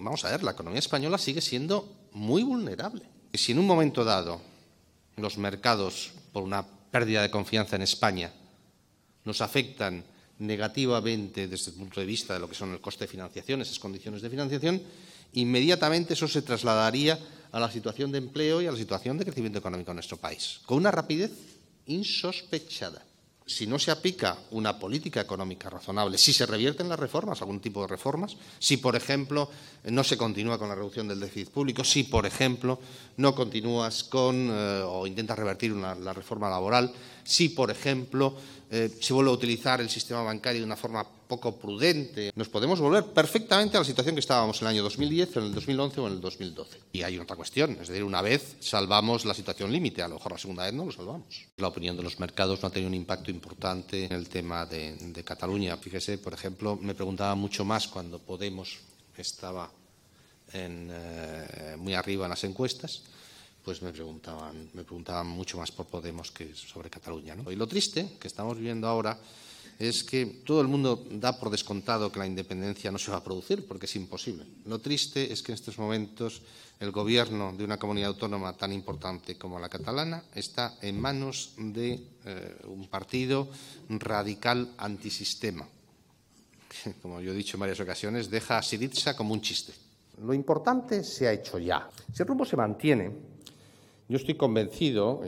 vamos a ver, la economía española sigue siendo muy vulnerable. si en un momento dado los mercados, por una pérdida de confianza en España, nos afectan negativamente desde el punto de vista de lo que son el coste de financiación, esas condiciones de financiación, inmediatamente eso se trasladaría a la situación de empleo y a la situación de crecimiento económico en nuestro país, con una rapidez insospechada si no se aplica una política económica razonable, si se revierten las reformas, algún tipo de reformas, si, por ejemplo, no se continúa con la reducción del déficit público, si, por ejemplo, no continúas con eh, o intentas revertir la reforma laboral, si, por ejemplo, eh, se vuelve a utilizar el sistema bancario de una forma poco prudente, nos podemos volver perfectamente a la situación que estábamos en el año 2010, en el 2011 o en el 2012. Y hay otra cuestión, es decir, una vez salvamos la situación límite, a lo mejor la segunda vez no lo salvamos. La opinión de los mercados no ha tenido un impacto importante en el tema de, Cataluña. Fíjese, por ejemplo, me preguntaba mucho más cuando Podemos estaba en, eh, muy arriba en las encuestas pues me preguntaban, me preguntaban mucho más por Podemos que sobre Cataluña. ¿no? Y lo triste que estamos viviendo ahora es que todo el mundo da por descontado que la independencia no se va a producir, porque es imposible. Lo triste es que en estos momentos el gobierno de una comunidad autónoma tan importante como la catalana está en manos de eh, un partido radical antisistema. como yo he dicho en varias ocasiones, deja a Siritza como un chiste. Lo importante se ha hecho ya. Si el rumbo se mantiene, yo estoy convencido,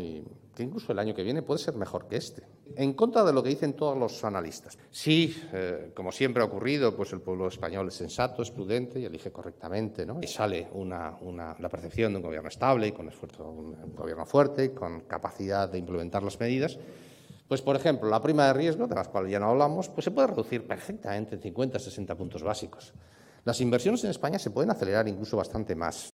que incluso el año que viene puede ser mejor que este, en contra de lo que dicen todos los analistas. Sí, eh, como siempre ha ocurrido, pues el pueblo español es sensato, es prudente y elige correctamente, ¿no? Y sale la percepción de un gobierno estable y con esfuerzo, un, gobierno fuerte, con capacidad de implementar las medidas. Pues, por ejemplo, la prima de riesgo, de la cual ya no hablamos, pues se puede reducir perfectamente en 50, 60 puntos básicos. Las inversiones en España se pueden acelerar incluso bastante más.